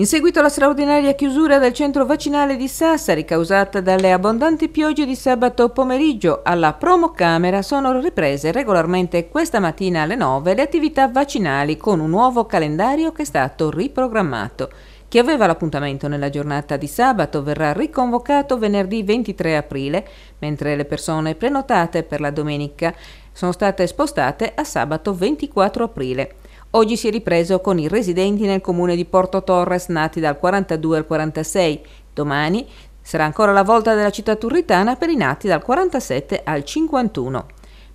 In seguito alla straordinaria chiusura del centro vaccinale di Sassari causata dalle abbondanti piogge di sabato pomeriggio, alla promocamera sono riprese regolarmente questa mattina alle 9 le attività vaccinali con un nuovo calendario che è stato riprogrammato. Chi aveva l'appuntamento nella giornata di sabato verrà riconvocato venerdì 23 aprile, mentre le persone prenotate per la domenica sono state spostate a sabato 24 aprile. Oggi si è ripreso con i residenti nel comune di Porto Torres nati dal 42 al 46. Domani sarà ancora la volta della città turritana per i nati dal 47 al 51.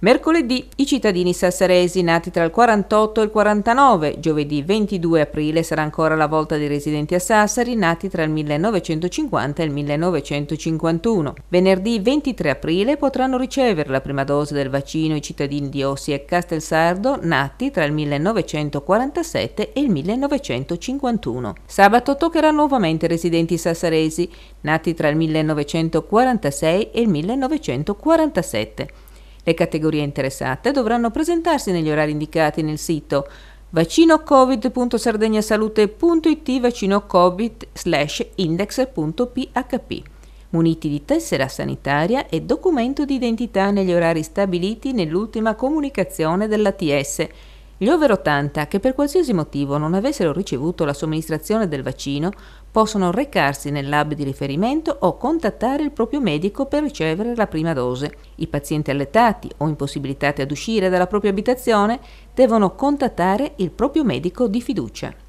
Mercoledì i cittadini sassaresi nati tra il 48 e il 49, giovedì 22 aprile sarà ancora la volta dei residenti a Sassari nati tra il 1950 e il 1951. Venerdì 23 aprile potranno ricevere la prima dose del vaccino i cittadini di Ossi e Castelsardo nati tra il 1947 e il 1951. Sabato toccherà nuovamente i residenti sassaresi nati tra il 1946 e il 1947. Le categorie interessate dovranno presentarsi negli orari indicati nel sito vaccinocovid.sardegnasalute.it vaccinocovid index.php muniti di tessera sanitaria e documento di identità negli orari stabiliti nell'ultima comunicazione dell'ATS gli over 80 che per qualsiasi motivo non avessero ricevuto la somministrazione del vaccino possono recarsi nel lab di riferimento o contattare il proprio medico per ricevere la prima dose. I pazienti allettati o impossibilitati ad uscire dalla propria abitazione devono contattare il proprio medico di fiducia.